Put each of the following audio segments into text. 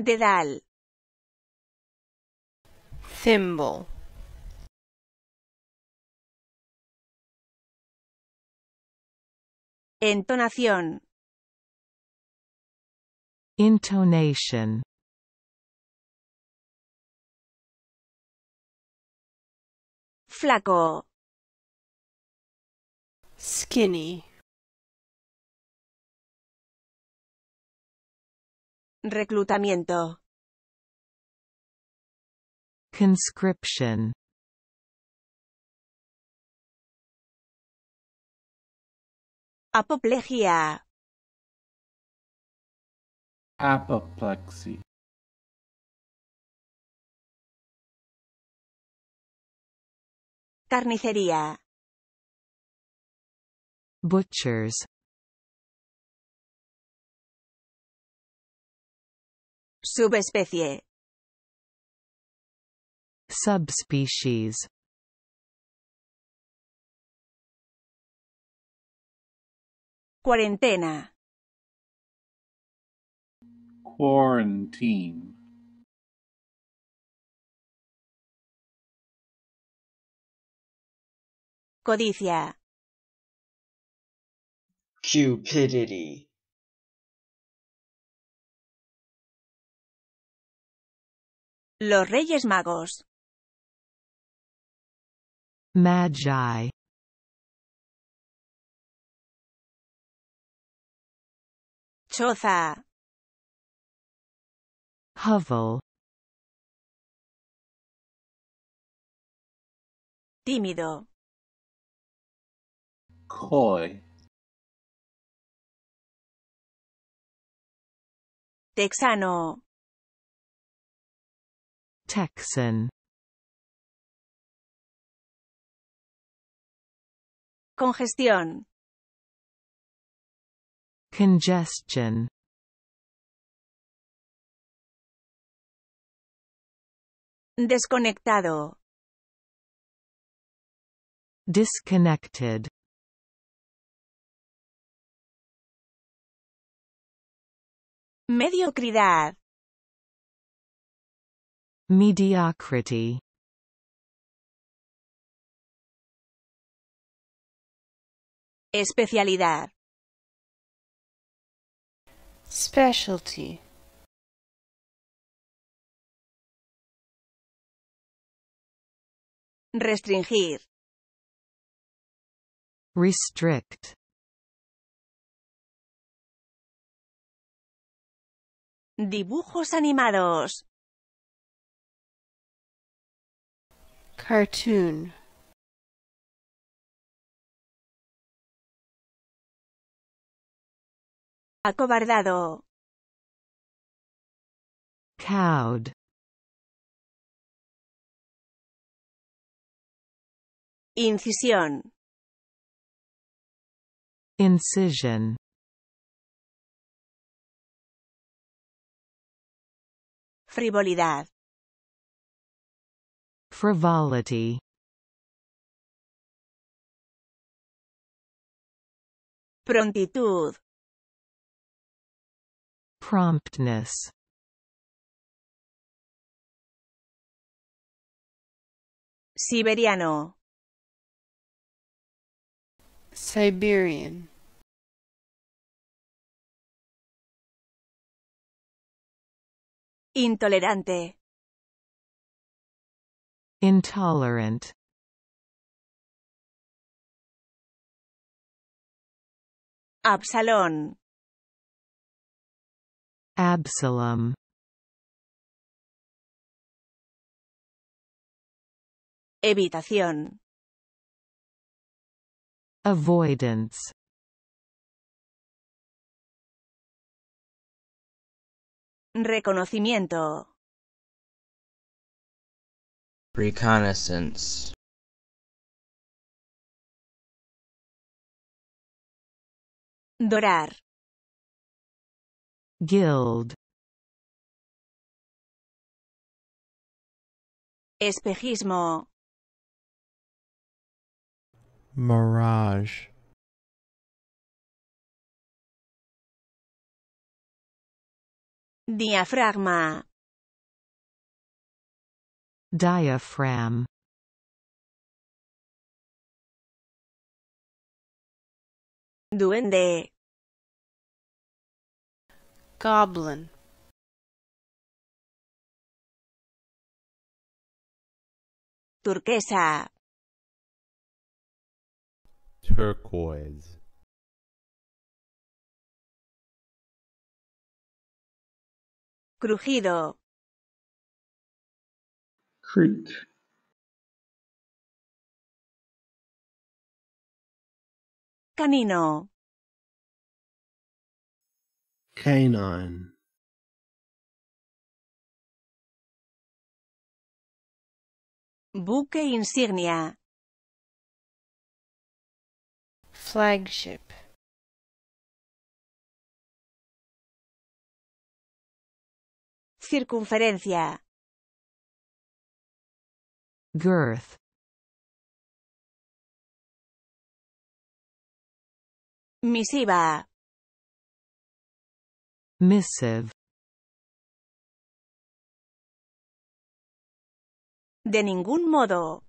Dedal. Thimble. Entonación. Intonation. Flaco. Skinny. Reclutamiento. Conscription. Apoplejía. Apoplexy. Carnicería. Butchers. Subespecie. Subspecies. Cuarentena. Quarantine. Codicia. Cupidity. Los Reyes Magos. Magi. Choza. Hovel. Tímido. Coy. Texano. Texan Congestión. Congestion. Desconectado. Disconnected. Mediocridad. Mediocrity Especialidad Specialty Restringir Restrict Dibujos animados Cartoon Acobardado. Cowed. Incisión. Incision. Frivolidad. Frivolity Prontitud Promptness Siberiano Siberian Intolerante Intolerant Absalón Absalom Evitación Avoidance Reconocimiento reconnaissance dorar guild espejismo mirage diafragma Diaphragm Duende Goblin Turquesa Turquoise Crujido Creek Canino Canine Buque insignia Flagship Circunferencia girth misiva missive de ningún modo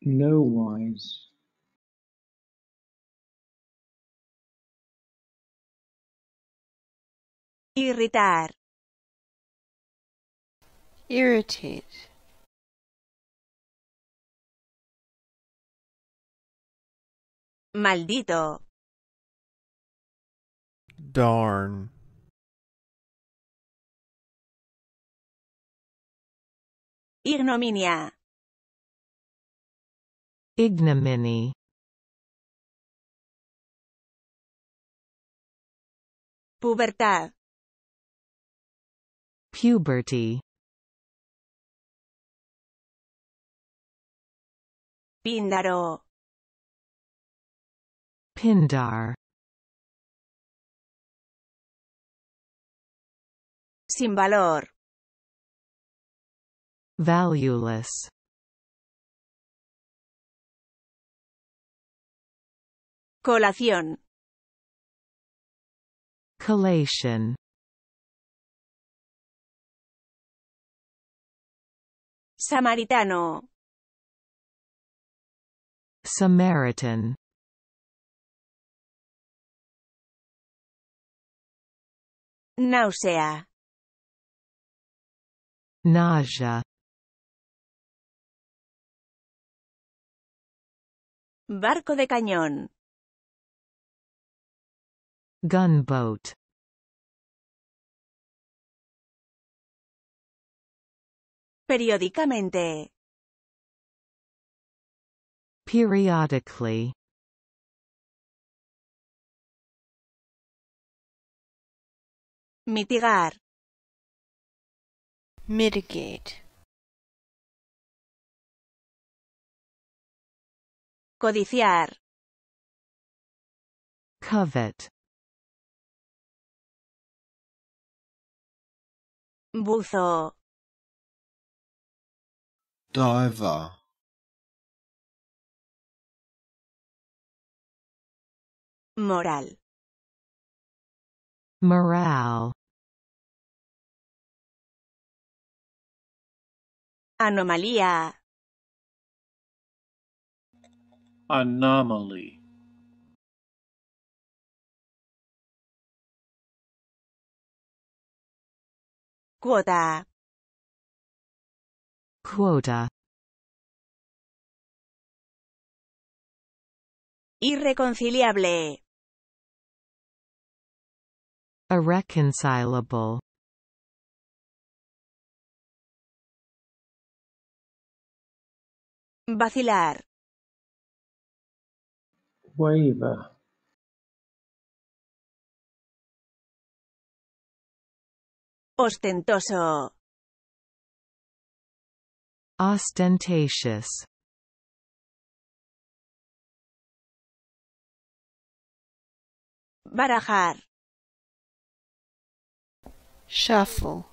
no wise irritar irritate maldito darn ignominia ignominy pubertad puberty Píndaro. Pindar. Sin valor. Valueless. Colación. Collation. Samaritano. Samaritan Náusea. Nausea. Barco de cañón. Gunboat. Periódicamente. periodically. Mitigar. Mitigate. Codiciar. Covet. Buzo. Diver. Moral. Morale. Anomalía. Anomaly. Cuota. Irreconciliable. Irreconcilable Vacilar. Waver. Ostentoso. Ostentatious. Barajar. Shuffle.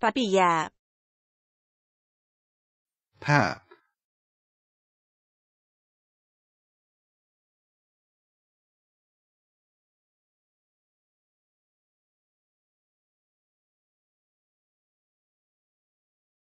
Papilla. Pap.